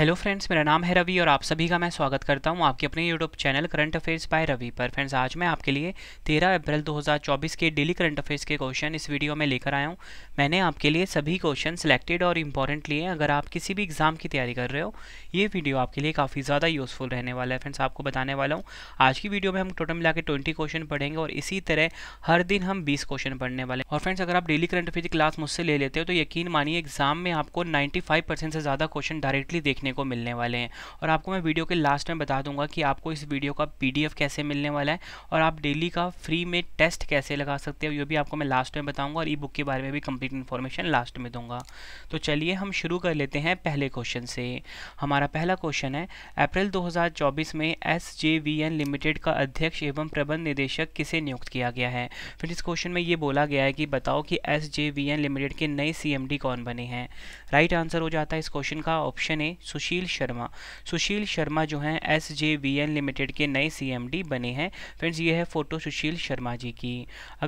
hello friends मेरा नाम है रवि और आप सभी का मैं स्वागत करता हूं आपके अपने YouTube channel current affairs by Ravi पर फ्रेंड्स आज मैं आपके लिए 13 अप्रैल 2024 के डेली करंट अफेयर्स के क्वेश्चन इस वीडियो में लेकर आया हूं मैंने आपके लिए सभी क्वेश्चन सिलेक्टेड और इंपॉर्टेंट लिए अगर आप किसी भी एग्जाम की तैयारी कर रहे हो ये वीडियो आपके लिए काफ़ी ज़्यादा यूज़फुल रहने वाला है फ्रेंड्स आपको बताने वाला हूँ आज की वीडियो में हम टोटल मिला के ट्वेंटी क्वेश्चन पढ़ेंगे और इसी तरह हर दिन हम बीस क्वेश्चन पढ़ने वाले और फ्रेंड्स अगर आप डेली करंट अफेयर की क्लास मुझसे ले लेते हो तो यकीन मानिए एग्जाम में आपको नाइन्टी से ज़्यादा क्वेश्चन डायरेक्टली देखने देखने को मिलने वाले हैं और आपको मैं वीडियो के लास्ट में बता दूंगा कि आपको इस वीडियो का पीडीएफ कैसे मिलने वाला है और आप डेली का फ्री में टेस्ट कैसे लगा सकते हैं ये भी आपको मैं लास्ट में बताऊँगा और ई बुक के बारे में भी कम्प्लीट इन्फॉर्मेशन लास्ट में दूंगा तो चलिए हम शुरू कर लेते हैं पहले क्वेश्चन से हमारा पहला क्वेश्चन है अप्रैल दो में एस लिमिटेड का अध्यक्ष एवं प्रबंध निदेशक किसे नियुक्त किया गया है फिर इस क्वेश्चन में ये बोला गया है कि बताओ कि एस लिमिटेड के नए सीएमडी कौन बने हैं राइट right आंसर हो जाता है इस क्वेश्चन का ऑप्शन ए सुशील शर्मा सुशील शर्मा जो हैं S J V N limited के नए सी एम डी बने हैं फ्रेंड्स ये है फ़ोटो सुशील शर्मा जी की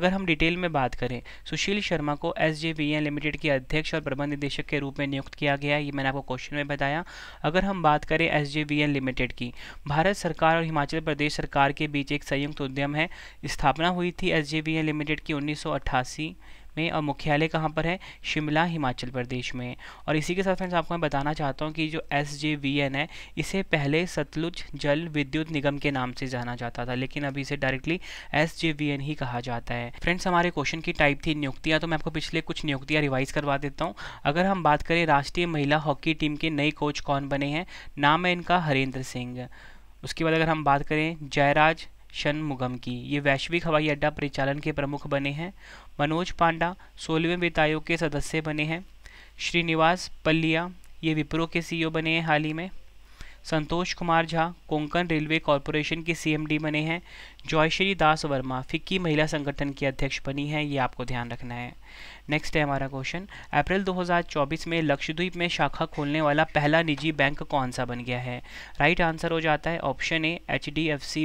अगर हम डिटेल में बात करें सुशील शर्मा को S J V N limited के अध्यक्ष और प्रबंध निदेशक के रूप में नियुक्त किया गया है ये मैंने आपको क्वेश्चन में बताया अगर हम बात करें S J V N limited की भारत सरकार और हिमाचल प्रदेश सरकार के बीच एक संयुक्त उद्यम है स्थापना हुई थी S J V N limited की उन्नीस सौ अट्ठासी में और मुख्यालय कहाँ पर है शिमला हिमाचल प्रदेश में और इसी के साथ फ्रेंड्स आपको मैं बताना चाहता हूँ कि जो एस है इसे पहले सतलुज जल विद्युत निगम के नाम से जाना जाता था लेकिन अभी इसे डायरेक्टली एस ही कहा जाता है फ्रेंड्स हमारे क्वेश्चन की टाइप थी नियुक्तियाँ तो मैं आपको पिछले कुछ नियुक्तियाँ रिवाइज करवा देता हूँ अगर हम बात करें राष्ट्रीय महिला हॉकी टीम के नए कोच कौन बने हैं नाम है इनका हरेंद्र सिंह उसके बाद अगर हम बात करें जयराज शनमुगम की ये वैश्विक हवाई अड्डा परिचालन के प्रमुख बने हैं मनोज पांडा सोलहवें वित्त आयोग के सदस्य बने हैं श्रीनिवास पल्लिया ये विप्रो के सीईओ e बने हैं हाल ही में संतोष कुमार झा कोंकण रेलवे कॉरपोरेशन के सीएमडी बने हैं जॉयश्री दास वर्मा फिक्की महिला संगठन की अध्यक्ष बनी हैं ये आपको ध्यान रखना है नेक्स्ट है हमारा क्वेश्चन अप्रैल 2024 में लक्षद्वीप में शाखा खोलने वाला पहला निजी बैंक कौन सा बन गया है राइट right आंसर हो जाता है ऑप्शन ए एच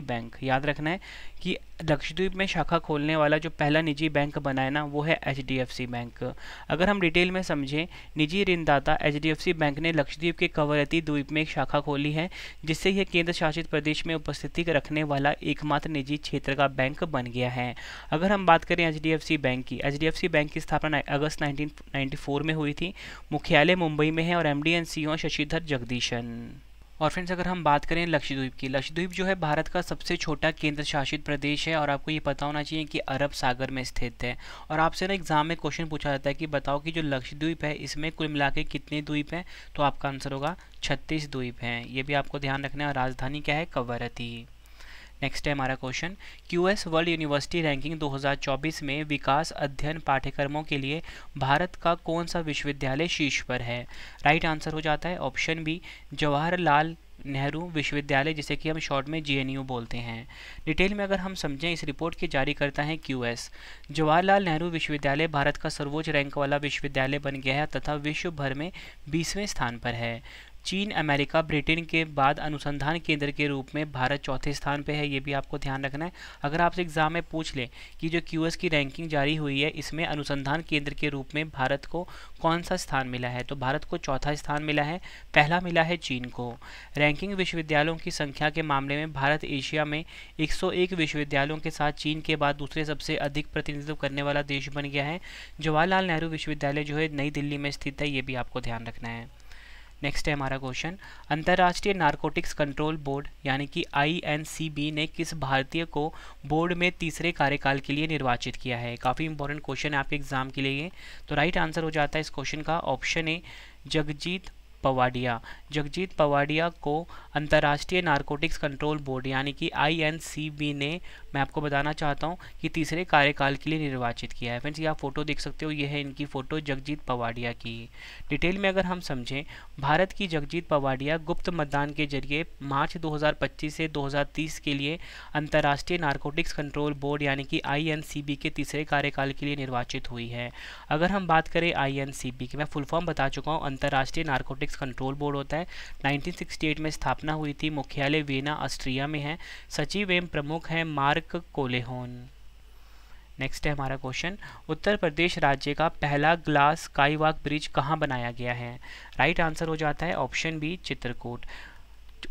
बैंक याद रखना है कि लक्षद्वीप में शाखा खोलने वाला जो पहला निजी बैंक बना है ना वो है एच बैंक अगर हम डिटेल में समझें निजी ऋणदाता एच बैंक ने लक्षद्वीप के कवरती द्वीप में एक शाखा खोली है जिससे यह केंद्र शासित प्रदेश में उपस्थिति रखने वाला एकमात्र निजी क्षेत्र का बैंक बन गया है अगर हम बात करें एच बैंक की एच बैंक इसकी स्थापना अगस्त 1994 में हुई थी मुख्यालय मुंबई में है और M D and C O Sashidhar Jagdishan और फ्रेंड्स अगर हम बात करें लक्षद्वीप की लक्षद्वीप जो है भारत का सबसे छोटा केंद्र शासित प्रदेश है और आपको ये पता होना चाहिए कि अरब सागर में स्थित है और आपसे ना एग्जाम में क्वेश्चन पूछा जाता है कि बताओ कि जो लक्षद्वीप है इसमें कुल मिला कितने द्वीप हैं तो आपका आंसर होगा छत्तीस द्वीप हैं ये भी आपको ध्यान रखना है राजधानी क्या है कवरती नेक्स्ट है हमारा question QS world university ranking 2024 में विकास अध्ययन पाठ्यक्रमों के लिए भारत का कौन सा विश्वविद्यालय शीर्ष पर है राइट आंसर हो जाता है ऑप्शन बी जवाहरलाल नेहरू विश्वविद्यालय जिसे कि हम शॉर्ट में जीएनयू बोलते हैं डिटेल में अगर हम समझें इस रिपोर्ट की जारी करता है क्यूएस जवाहरलाल नेहरू विश्वविद्यालय भारत का सर्वोच्च रैंक वाला विश्वविद्यालय बन गया है तथा विश्व भर में बीसवें स्थान पर है चीन अमेरिका ब्रिटेन के बाद अनुसंधान केंद्र के रूप में भारत चौथे स्थान पर है ये भी आपको ध्यान रखना है अगर आपसे एग्जाम में पूछ ले कि जो क्यूएस की रैंकिंग जारी हुई है इसमें अनुसंधान केंद्र के रूप में भारत को कौन सा स्थान मिला है तो भारत को चौथा स्थान मिला है पहला मिला है चीन को रैंकिंग विश्वविद्यालयों की संख्या के मामले में भारत एशिया में एक विश्वविद्यालयों के साथ चीन के बाद दूसरे सबसे अधिक प्रतिनिधित्व करने वाला देश बन गया है जवाहरलाल नेहरू विश्वविद्यालय जो है नई दिल्ली में स्थित है ये भी आपको ध्यान रखना है नेक्स्ट है हमारा क्वेश्चन अंतर्राष्ट्रीय नारकोटिक्स कंट्रोल बोर्ड यानी कि आईएनसीबी ने किस भारतीय को बोर्ड में तीसरे कार्यकाल के लिए निर्वाचित किया है काफ़ी इंपॉर्टेंट क्वेश्चन है आपके एग्जाम के लिए तो राइट आंसर हो जाता है इस क्वेश्चन का ऑप्शन ए जगजीत पवाडिया जगजीत पवाडिया को अंतर्राष्ट्रीय नारकोटिक्स कंट्रोल बोर्ड यानी कि आईएनसीबी ने मैं आपको बताना चाहता हूँ कि तीसरे कार्यकाल के लिए निर्वाचित किया है फ्रेंड्स ये आप फोटो देख सकते हो ये है इनकी फ़ोटो जगजीत पवाड़िया की डिटेल में अगर हम समझें भारत की जगजीत पवाड़िया गुप्त मतदान के जरिए मार्च 2025 से 2030 के लिए अंतर्राष्ट्रीय नारकोटिक्स कंट्रोल बोर्ड यानी कि आई के तीसरे कार्यकाल के लिए निर्वाचित हुई है अगर हम बात करें बी की मैं फुल फॉर्म बता चुका हूँ अंतर्राष्ट्रीय नारकोटिक्स कंट्रोल बोर्ड होता है 1968 में स्थापना हुई थी मुख्यालय वेना ऑस्ट्रिया में है सचिव एवं प्रमुख हैं मार्क नायक कोलेहोन नेक्स्ट है हमारा क्वेश्चन उत्तर प्रदेश राज्य का पहला ग्लास काईवाग ब्रिज कहाँ बनाया गया है राइट right आंसर हो जाता है ऑप्शन बी चित्रकूट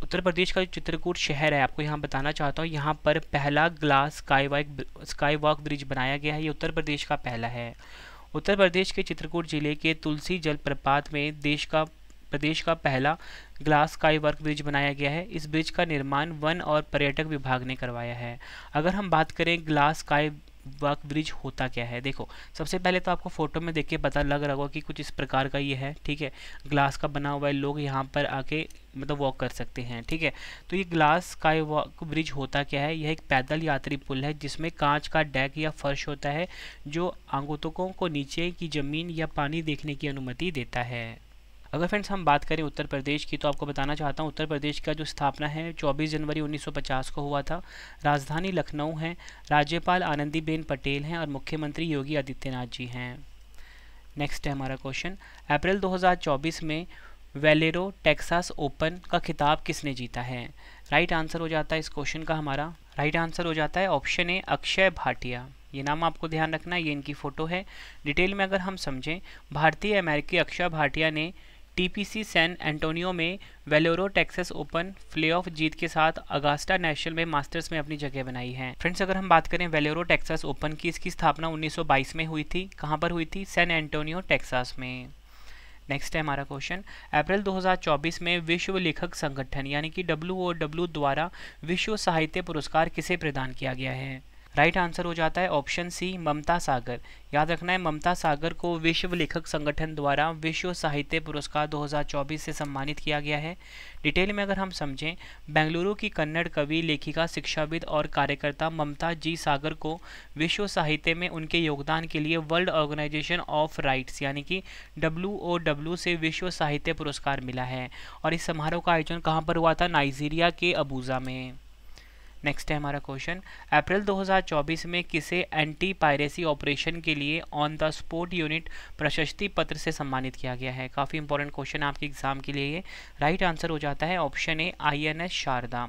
उत्तर प्रदेश का जो चित्रकूट शहर है आपको यहाँ बताना चाहता हूँ यहाँ पर पहला ग्लास स्काईवाक स्काईवाक ब्रिज बनाया गया है ये उत्तर प्रदेश का पहला है उत्तर प्रदेश के चित्रकूट जिले के तुलसी जलप्रपात में देश का प्रदेश का पहला ग्लास स्काई वर्क ब्रिज बनाया गया है इस ब्रिज का निर्माण वन और पर्यटक विभाग ने करवाया है अगर हम बात करें ग्लास स्काई वर्क ब्रिज होता क्या है देखो सबसे पहले तो आपको फोटो में देख के पता लग रहा होगा कि कुछ इस प्रकार का ये है ठीक है ग्लास का बना हुआ है लोग यहाँ पर आके मतलब वॉक कर सकते हैं ठीक है तो ये ग्लास का वॉक ब्रिज होता क्या है यह एक पैदल यात्री पुल है जिसमें कांच का डैक या फर्श होता है जो आगोतकों को नीचे की ज़मीन या पानी देखने की अनुमति देता है अगर फ्रेंड्स हम बात करें उत्तर प्रदेश की तो आपको बताना चाहता हूँ उत्तर प्रदेश का जो स्थापना है 24 जनवरी 1950 को हुआ था राजधानी लखनऊ है राज्यपाल आनंदीबेन पटेल हैं और मुख्यमंत्री योगी आदित्यनाथ जी हैं नेक्स्ट है हमारा क्वेश्चन अप्रैल 2024 में वेलेरो टेक्सास ओपन का खिताब किसने जीता है राइट आंसर हो जाता है इस क्वेश्चन का हमारा राइट आंसर हो जाता है ऑप्शन ए अक्षय भाटिया ये नाम आपको ध्यान रखना है ये इनकी फ़ोटो है डिटेल में अगर हम समझें भारतीय अमेरिकी अक्षय भाटिया ने टीपीसी सैन एंटोनियो में वेलोरो टेक्सस ओपन प्लेऑफ जीत के साथ अगास्टा नेशनल में मास्टर्स में अपनी जगह बनाई है फ्रेंड्स अगर हम बात करें वेलोरो टेक्सस ओपन की इसकी स्थापना 1922 में हुई थी कहाँ पर हुई थी सैन एंटोनियो टेक्सास में नेक्स्ट है हमारा क्वेश्चन अप्रैल 2024 में विश्व लेखक संगठन यानी कि डब्ल्यू द्वारा विश्व साहित्य पुरस्कार किसे प्रदान किया गया है राइट आंसर हो जाता है ऑप्शन सी ममता सागर याद रखना है ममता सागर को विश्व लेखक संगठन द्वारा विश्व साहित्य पुरस्कार 2024 से सम्मानित किया गया है डिटेल में अगर हम समझें बेंगलुरु की कन्नड़ कवि लेखिका शिक्षाविद और कार्यकर्ता ममता जी सागर को विश्व साहित्य में उनके योगदान के लिए वर्ल्ड ऑर्गेनाइजेशन ऑफ राइट्स यानी कि डब्ल्यू से विश्व साहित्य पुरस्कार मिला है और इस समारोह का आयोजन कहाँ पर हुआ था नाइजीरिया के अबूजा में नेक्स्ट है हमारा क्वेश्चन अप्रैल 2024 में किसे एंटी पायरेसी ऑपरेशन के लिए ऑन द स्पोर्ट यूनिट प्रशस्ति पत्र से सम्मानित किया गया है काफ़ी इंपॉर्टेंट क्वेश्चन आपके एग्जाम के लिए ये राइट आंसर हो जाता है option A INS Sharda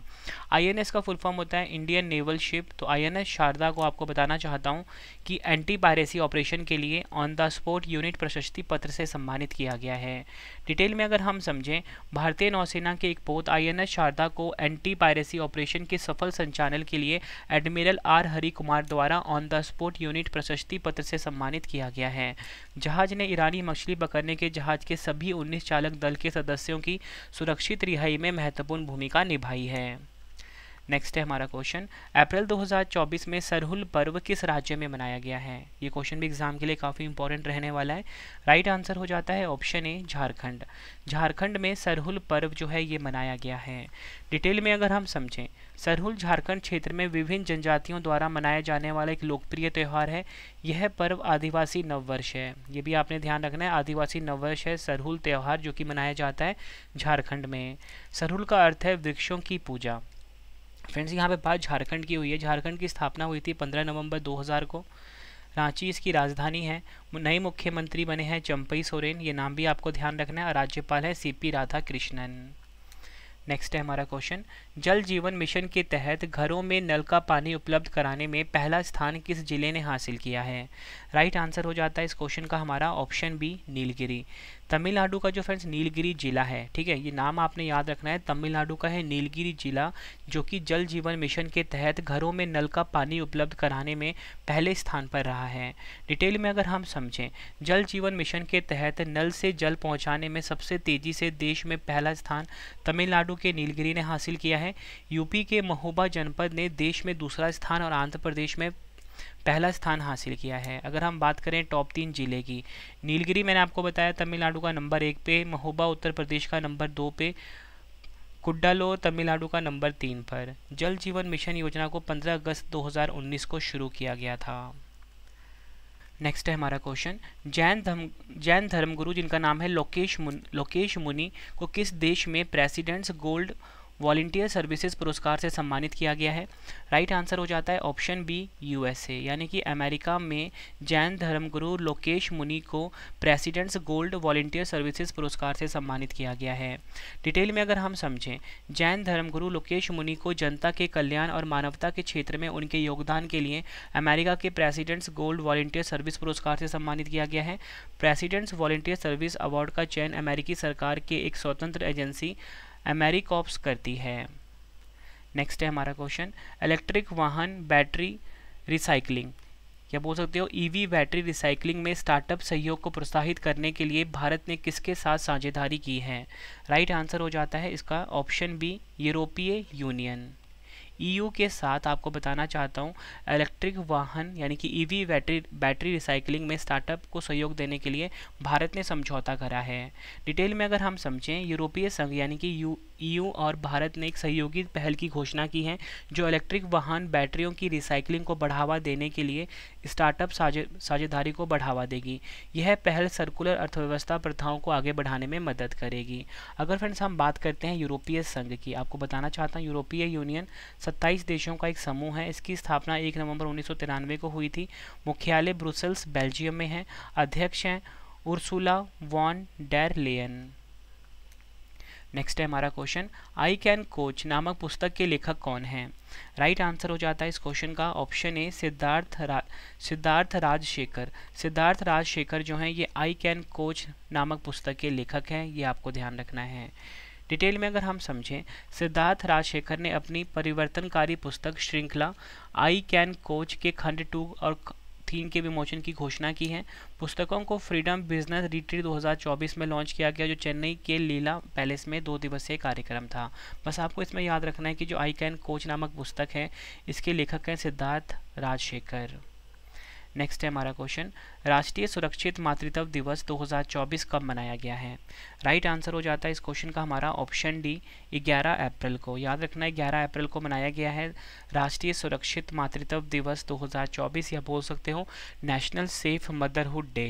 INS का फुल फॉर्म होता है इंडियन नेवल शिप तो आईएनएस शारदा को आपको बताना चाहता हूँ कि एंटी पायरेसी ऑपरेशन के लिए ऑन द स्पोर्ट यूनिट प्रशस्ति पत्र से सम्मानित किया गया है डिटेल में अगर हम समझें भारतीय नौसेना के एक पोत आई शारदा को एंटी पायरेसी ऑपरेशन के सफल संचालन के लिए एडमिरल आर हरि कुमार द्वारा ऑन द स्पोर्ट यूनिट प्रशस्ति पत्र से सम्मानित किया गया है जहाज ने ईरानी मछली पकड़ने के जहाज के सभी उन्नीस चालक दल के सदस्यों की सुरक्षित रिहाई में महत्वपूर्ण भूमिका निभाई है नेक्स्ट है हमारा क्वेश्चन अप्रैल 2024 में सरहुल पर्व किस राज्य में मनाया गया है ये क्वेश्चन भी एग्जाम के लिए काफ़ी इंपॉर्टेंट रहने वाला है राइट right आंसर हो जाता है ऑप्शन ए झारखंड झारखंड में सरहुल पर्व जो है ये मनाया गया है डिटेल में अगर हम समझें सरहुल झारखंड क्षेत्र में विभिन्न जनजातियों द्वारा मनाया जाने वाला एक लोकप्रिय त्यौहार है यह पर्व आदिवासी नववर्ष है ये भी आपने ध्यान रखना है आदिवासी नववर्ष है सरहुल त्यौहार जो कि मनाया जाता है झारखंड में सरहुल का अर्थ है वृक्षों की पूजा फ्रेंड्स यहाँ पे बात झारखंड की हुई है झारखंड की स्थापना हुई थी 15 नवंबर 2000 को रांची इसकी राजधानी है नए मुख्यमंत्री बने हैं चंपई सोरेन ये नाम भी आपको ध्यान रखना है राज्यपाल है C P Radha Krishnan next है हमारा क्वेश्चन जल जीवन मिशन के तहत घरों में नल का पानी उपलब्ध कराने में पहला स्थान किस जिले ने हासिल किया है राइट right आंसर हो जाता है इस क्वेश्चन का हमारा ऑप्शन बी नीलगिरी तमिलनाडु का जो फ्रेंड्स नीलगिरी जिला है ठीक है ये नाम आपने याद रखना है तमिलनाडु का है नीलगिरी जिला जो कि जल जीवन मिशन के तहत घरों में नल का पानी उपलब्ध कराने में पहले स्थान पर रहा है डिटेल में अगर हम समझें जल जीवन मिशन के तहत नल से जल पहुँचाने में सबसे तेज़ी से देश में पहला स्थान तमिलनाडु के नीलगिरी ने हासिल किया है यूपी के महोबा जनपद ने देश में दूसरा स्थान और आंध्र प्रदेश में पहला स्थान हासिल किया है अगर हम बात करें टॉप तीन जिले की नीलगिरी मैंने आपको बताया तमिलनाडु का नंबर एक पे महोबा उत्तर प्रदेश का नंबर दो पे कुडालो तमिलनाडु का नंबर तीन पर जल जीवन मिशन योजना को 15 अगस्त 2019 को शुरू किया गया था नेक्स्ट है हमारा क्वेश्चन जैन धर्म जैन धर्मगुरु जिनका नाम है लोकेश मुन लोकेश मुनि को किस देश में प्रेसिडेंट्स गोल्ड वॉल्टियर सर्विसेज पुरस्कार से सम्मानित किया गया है राइट आंसर हो जाता है ऑप्शन बी यूएसए यानी कि अमेरिका में जैन धर्मगुरु लोकेश मुनि को प्रेसिडेंट्स गोल्ड वॉल्टियर सर्विसेज पुरस्कार से सम्मानित किया गया है डिटेल में अगर हम समझें जैन धर्मगुरु लोकेश मुनि को जनता के कल्याण और मानवता के क्षेत्र में उनके योगदान के लिए अमेरिका के प्रेसिडेंट्स गोल्ड वॉल्टियर सर्विस पुरस्कार से सम्मानित किया गया है प्रेसिडेंट्स वॉल्टियर सर्विस अवार्ड का चयन अमेरिकी सरकार के एक स्वतंत्र एजेंसी अमेरिकॉप्स करती है नेक्स्ट है हमारा क्वेश्चन इलेक्ट्रिक वाहन बैटरी रिसाइकलिंग या बोल सकते हो ईवी बैटरी रिसाइकलिंग में स्टार्टअप सहयोग को प्रोत्साहित करने के लिए भारत ने किसके साथ साझेदारी की है राइट right आंसर हो जाता है इसका ऑप्शन बी यूरोपीय यूनियन ईयू e के साथ आपको बताना चाहता हूँ इलेक्ट्रिक वाहन यानी कि EV e battery battery recycling में स्टार्टअप को सहयोग देने के लिए भारत ने समझौता करा है डिटेल में अगर हम समझें यूरोपीय संघ यानी कि यू ईयू e और भारत ने एक सहयोगी पहल की घोषणा की है जो इलेक्ट्रिक वाहन बैटरियों की रिसाइकलिंग को बढ़ावा देने के लिए स्टार्टअप साझेदारी को बढ़ावा देगी यह पहल सर्कुलर अर्थव्यवस्था प्रथाओं को आगे बढ़ाने में मदद करेगी अगर फ्रेंड्स हम बात करते हैं यूरोपीय संघ की आपको बताना चाहता हूँ यूरोपीय यूनियन सत्ताईस देशों का एक समूह है इसकी स्थापना एक नवंबर उन्नीस को हुई थी मुख्यालय ब्रुसेल्स बेल्जियम में है अध्यक्ष हैं Ursula von der Leyen next है हमारा क्वेश्चन आई कैन कोच नामक पुस्तक के लेखक कौन हैं राइट आंसर हो जाता है इस क्वेश्चन का ऑप्शन ए सिद्धार्थ रा सिद्धार्थ राजशेखर सिद्धार्थ राजशेखर जो हैं ये आई कैन कोच नामक पुस्तक के लेखक हैं ये आपको ध्यान रखना है डिटेल में अगर हम समझें सिद्धार्थ राजशेखर ने अपनी परिवर्तनकारी पुस्तक श्रृंखला आई कैन कोच के खंड टू और थीम के विमोचन की घोषणा की है पुस्तकों को फ्रीडम बिजनेस रिट्री 2024 में लॉन्च किया गया जो चेन्नई के लीला पैलेस में दो दिवसीय कार्यक्रम था बस आपको इसमें याद रखना है कि जो आई कैन कोच नामक पुस्तक है इसके लेखक हैं सिद्धार्थ राजशेखर नेक्स्ट है हमारा क्वेश्चन राष्ट्रीय सुरक्षित मातृत्व दिवस 2024 कब मनाया गया है राइट right आंसर हो जाता है इस क्वेश्चन का हमारा ऑप्शन डी 11 अप्रैल को याद रखना है 11 अप्रैल को मनाया गया है राष्ट्रीय सुरक्षित मातृत्व दिवस 2024 या बोल सकते हो national safe motherhood day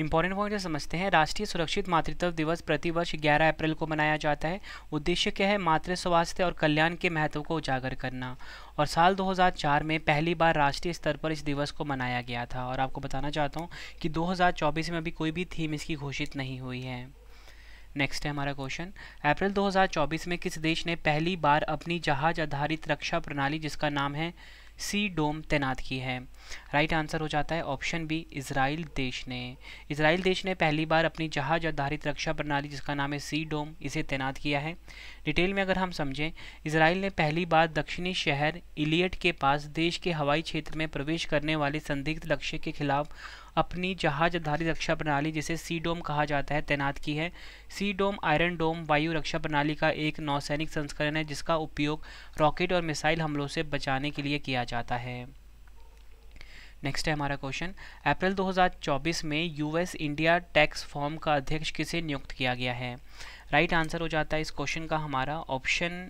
important point समझते हैं राष्ट्रीय सुरक्षित मातृत्व दिवस प्रतिवर्ष 11 अप्रैल को मनाया जाता है उद्देश्य क्या है मातृ स्वास्थ्य और कल्याण के महत्व को उजागर करना और साल 2004 में पहली बार राष्ट्रीय स्तर पर इस दिवस को मनाया गया था और आपको बताना चाहता हूँ कि दो में अभी कोई भी थीम इसकी घोषित नहीं हुई है नेक्स्ट है हमारा क्वेश्चन अप्रैल 2024 में किस देश ने पहली बार अपनी जहाज आधारित रक्षा प्रणाली जिसका नाम है सी डोम तैनात की है राइट right आंसर हो जाता है ऑप्शन बी इसराइल देश ने इसराइल देश ने पहली बार अपनी जहाज आधारित रक्षा प्रणाली जिसका नाम है सी डोम इसे तैनात किया है डिटेल में अगर हम समझें इसराइल ने पहली बार दक्षिणी शहर इलियट के पास देश के हवाई क्षेत्र में प्रवेश करने वाले संदिग्ध लक्ष्य के खिलाफ अपनी जहाजधारी रक्षा प्रणाली जिसे सी डोम कहा जाता है तैनात की है सी डोम आयरन डोम वायु रक्षा प्रणाली का एक नौसैनिक संस्करण है जिसका उपयोग रॉकेट और मिसाइल हमलों से बचाने के लिए किया जाता है नेक्स्ट है हमारा क्वेश्चन अप्रैल 2024 में यूएस इंडिया टैक्स फॉर्म का अध्यक्ष किसे नियुक्त किया गया है राइट right आंसर हो जाता है इस क्वेश्चन का हमारा ऑप्शन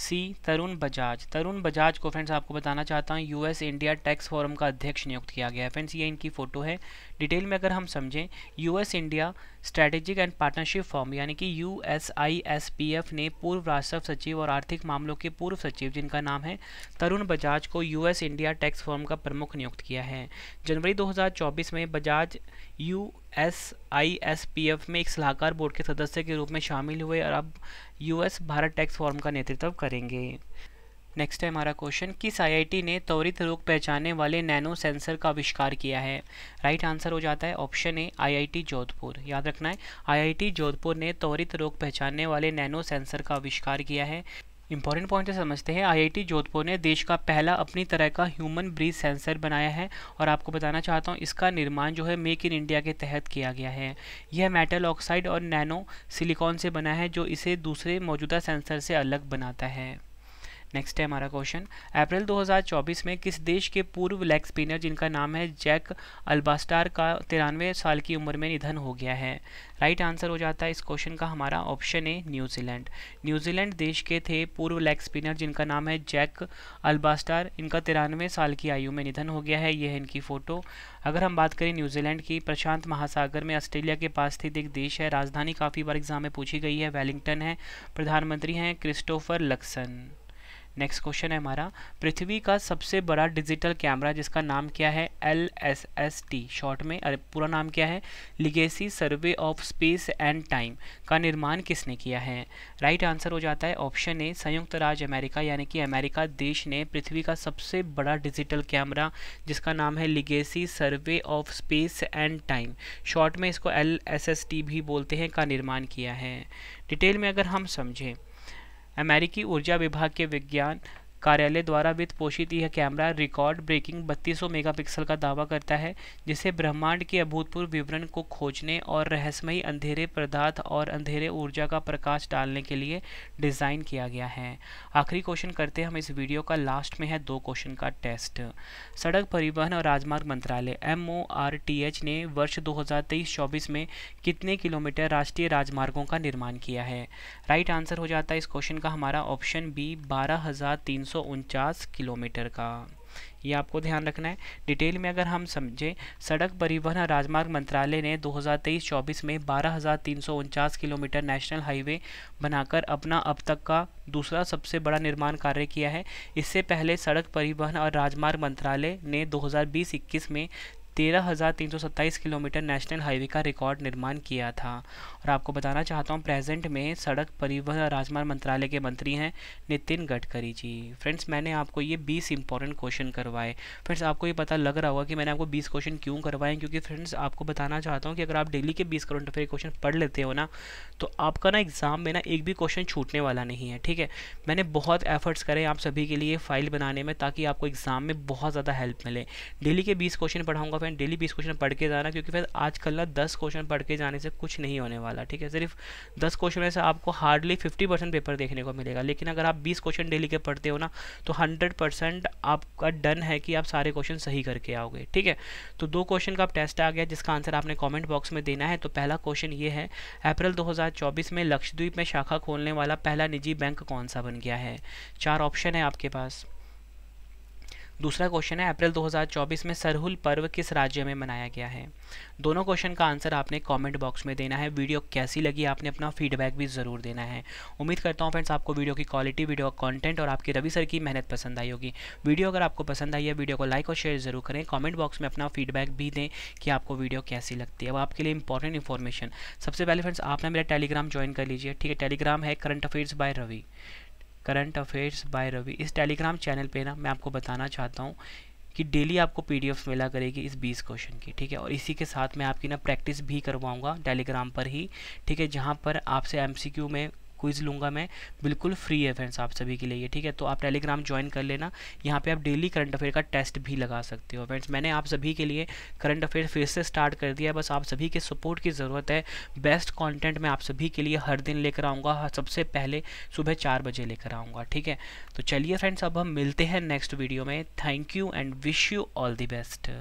सी तरुण बजाज तरुण बजाज को फ्रेंड्स आपको बताना चाहता हूँ यूएस इंडिया टैक्स फोरम का अध्यक्ष नियुक्त किया गया है फ्रेंड्स ये इनकी फ़ोटो है डिटेल में अगर हम समझें US India strategic and partnership form यानी कि यू ने पूर्व राजस्व सचिव और आर्थिक मामलों के पूर्व सचिव जिनका नाम है तरुण बजाज को यूएस इंडिया टैक्स फॉर्म का प्रमुख नियुक्त किया है जनवरी 2024 में Bajaj U S I S P F में एक सलाहकार बोर्ड के सदस्य के रूप में शामिल हुए और अब यूएस भारत टैक्स फॉर्म का नेतृत्व करेंगे नेक्स्ट है हमारा क्वेश्चन किस आईआईटी ने त्वरित रोग पहचानने वाले नैनो सेंसर का आविष्कार किया है राइट right आंसर हो जाता है ऑप्शन ए आईआईटी जोधपुर याद रखना है आईआईटी जोधपुर ने त्वरित रोग पहचानने वाले नैनो सेंसर का आविष्कार किया है इंपॉर्टेंट पॉइंट समझते हैं आईआईटी जोधपुर ने देश का पहला अपनी तरह का ह्यूमन ब्रीज सेंसर बनाया है और आपको बताना चाहता हूँ इसका निर्माण जो है मेक इन इंडिया के तहत किया गया है यह मेटल ऑक्साइड और नैनो सिलिकॉन से बना है जो इसे दूसरे मौजूदा सेंसर से अलग बनाता है नेक्स्ट है हमारा क्वेश्चन अप्रैल 2024 में किस देश के पूर्व लेग स्पिनर जिनका नाम है जैक अल्बास्टार का तिरानवे साल की उम्र में निधन हो गया है राइट right आंसर हो जाता है इस क्वेश्चन का हमारा ऑप्शन ए न्यूजीलैंड न्यूजीलैंड देश के थे पूर्व लेग स्पिनर जिनका नाम है जैक अल्बास्टार इनका तिरानवे साल की आयु में निधन हो गया है यह है इनकी फ़ोटो अगर हम बात करें न्यूजीलैंड की प्रशांत महासागर में ऑस्ट्रेलिया के पास स्थित एक देश है राजधानी काफ़ी बार एग्जाम में पूछी गई है वेलिंगटन है प्रधानमंत्री हैं क्रिस्टोफर लक्सन नेक्स्ट क्वेश्चन है हमारा पृथ्वी का सबसे बड़ा डिजिटल कैमरा जिसका नाम क्या है L S S T short में अरे पूरा नाम क्या है legacy survey of space and time का निर्माण किसने किया है राइट right आंसर हो जाता है ऑप्शन ए संयुक्त राज्य अमेरिका यानी कि अमेरिका देश ने पृथ्वी का सबसे बड़ा डिजिटल कैमरा जिसका नाम है legacy survey of space and time short में इसको एल एस एस टी भी बोलते हैं का निर्माण किया है डिटेल में अगर हम समझें अमेरिकी ऊर्जा विभाग के विज्ञान कार्यालय द्वारा वित्त पोषित यह कैमरा रिकॉर्ड ब्रेकिंग 3200 मेगापिक्सल का दावा करता है जिसे ब्रह्मांड के अभूतपूर्व विवरण को खोजने और रहस्यमयी अंधेरे पदार्थ और अंधेरे ऊर्जा का प्रकाश डालने के लिए डिज़ाइन किया गया है आखिरी क्वेश्चन करते हैं हम इस वीडियो का लास्ट में है दो क्वेश्चन का टेस्ट सड़क परिवहन और राजमार्ग मंत्रालय एम ने वर्ष दो हज़ार में कितने किलोमीटर राष्ट्रीय राजमार्गों का निर्माण किया है राइट आंसर हो जाता है इस क्वेश्चन का हमारा ऑप्शन बी बारह किलोमीटर का ये आपको ध्यान रखना है डिटेल में अगर हम समझें सड़क परिवहन राजमार्ग मंत्रालय ने 2023-24 में बारह किलोमीटर नेशनल हाईवे बनाकर अपना अब तक का दूसरा सबसे बड़ा निर्माण कार्य किया है इससे पहले सड़क परिवहन और राजमार्ग मंत्रालय ने 2020-21 में 13,327 किलोमीटर नेशनल हाईवे का रिकॉर्ड निर्माण किया था और आपको बताना चाहता हूँ प्रेजेंट में सड़क परिवहन और राजमार्ग मंत्रालय के मंत्री हैं नितिन गडकरी जी फ्रेंड्स मैंने आपको ये 20 इंपॉर्टेंट क्वेश्चन करवाए फ्रेंड्स आपको ये पता लग रहा होगा कि मैंने आपको 20 क्वेश्चन क्यों करवाए क्योंकि फ्रेंड्स आपको बताना चाहता हूँ कि अगर आप डेली के बीस करंट अफेयर क्वेश्चन पढ़ लेते हो ना तो आपका ना एग्ज़ाम में ना एक भी क्वेश्चन छूटने वाला नहीं है ठीक है मैंने बहुत एफर्ट्स करे आप सभी के लिए फाइल बनाने में ताकि आपको एग्ज़ाम में बहुत ज़्यादा हेल्प मिले डेली के बीस क्वेश्चन पढ़ाऊँगा फ्रेंड डेली बीस क्वेश्चन पढ़ के जाना क्योंकि फ्रेंड आजकल ना दस क्वेश्चन पढ़ के जाने से कुछ नहीं होने वाला ठीक है सिर्फ दस क्वेश्चन में से आपको हार्डली फिफ्टी परसेंट पेपर देखने को मिलेगा लेकिन अगर आप बीस क्वेश्चन डेली के पढ़ते हो ना तो हंड्रेड परसेंट आपका डन है कि आप सारे क्वेश्चन सही करके आओगे ठीक है तो दो क्वेश्चन का आप टेस्ट आ गया जिसका आंसर आपने कॉमेंट बॉक्स में देना है तो पहला क्वेश्चन ये है अप्रैल दो में लक्षद्वीप में शाखा खोलने वाला पहला निजी बैंक कौन सा बन गया है चार ऑप्शन है आपके पास दूसरा क्वेश्चन है अप्रैल 2024 में सरहुल पर्व किस राज्य में मनाया गया है दोनों क्वेश्चन का आंसर आपने कमेंट बॉक्स में देना है वीडियो कैसी लगी आपने अपना फीडबैक भी ज़रूर देना है उम्मीद करता हूँ फ्रेंड्स आपको वीडियो की क्वालिटी वीडियो का कॉन्टेंट और आपकी रवि सर की मेहनत पसंद आई होगी वीडियो अगर आपको पसंद आई है वीडियो को लाइक और शेयर ज़रूर करें कॉमेंट बॉक्स में अपना फीडबैक भी दें कि आपको वीडियो कैसी लगती है अब आपके लिए इंपॉर्टेंट इन्फॉर्मेशन सबसे पहले फ्रेंड्स आपने मेरा टेलीग्राम ज्वाइन कर लीजिए ठीक है टेलीग्राम है current affairs by Ravi current affairs by Ravi इस टेलीग्राम चैनल पे ना मैं आपको बताना चाहता हूँ कि डेली आपको पी मिला करेगी इस बीस क्वेश्चन की ठीक है और इसी के साथ मैं आपकी ना प्रैक्टिस भी करवाऊँगा टेलीग्राम पर ही ठीक है जहाँ पर आपसे एम में क्विज़ लूँगा मैं बिल्कुल फ्री है फ्रेंड्स आप सभी के लिए ठीक है तो आप टेलीग्राम ज्वाइन कर लेना यहाँ पर आप डेली करंट अफेयर का टेस्ट भी लगा सकते हो फ्रेंड्स मैंने आप सभी के लिए करंट अफेयर फिर से स्टार्ट कर दिया बस आप सभी के सपोर्ट की ज़रूरत है बेस्ट कॉन्टेंट मैं आप सभी के लिए हर दिन लेकर आऊँगा सबसे पहले सुबह चार बजे लेकर आऊँगा ठीक है तो चलिए फ्रेंड्स अब हम मिलते हैं नेक्स्ट वीडियो में thank you and wish you all the best